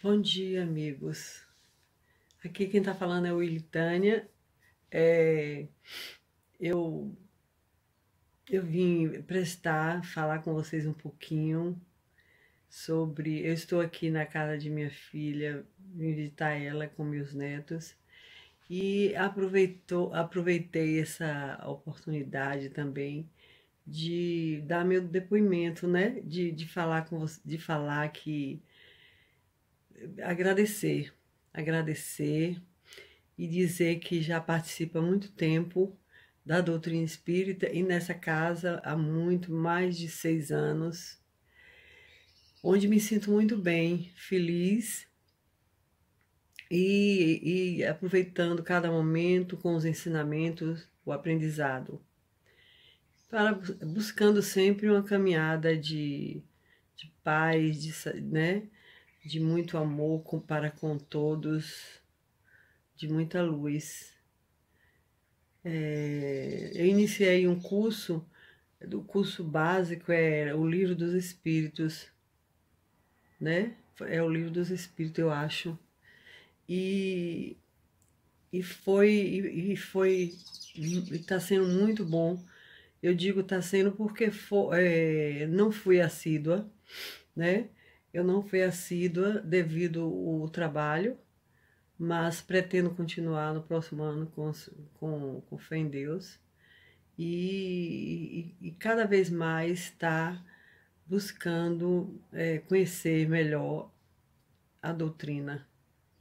Bom dia, amigos. Aqui quem está falando é o Ilitânia. É, eu, eu vim prestar, falar com vocês um pouquinho sobre. Eu estou aqui na casa de minha filha, vim visitar ela com meus netos e aproveitou, aproveitei essa oportunidade também de dar meu depoimento, né? De, de falar com de falar que agradecer, agradecer e dizer que já participa há muito tempo da doutrina espírita e nessa casa há muito mais de seis anos, onde me sinto muito bem, feliz e, e aproveitando cada momento com os ensinamentos, o aprendizado, para buscando sempre uma caminhada de, de paz, de, né? de muito amor com, para com todos, de muita luz. É, eu iniciei um curso, o curso básico é o Livro dos Espíritos, né? É o Livro dos Espíritos, eu acho. E, e foi, e foi, está sendo muito bom. Eu digo está sendo porque for, é, não fui assídua, né? Eu não fui assídua devido ao trabalho, mas pretendo continuar no próximo ano com, com, com fé em Deus e, e, e cada vez mais estar tá buscando é, conhecer melhor a doutrina,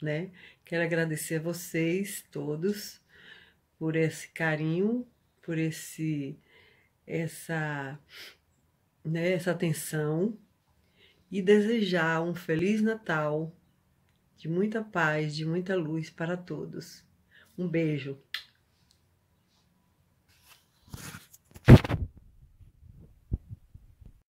né? Quero agradecer a vocês todos por esse carinho, por esse essa né, essa atenção e desejar um Feliz Natal, de muita paz, de muita luz para todos. Um beijo.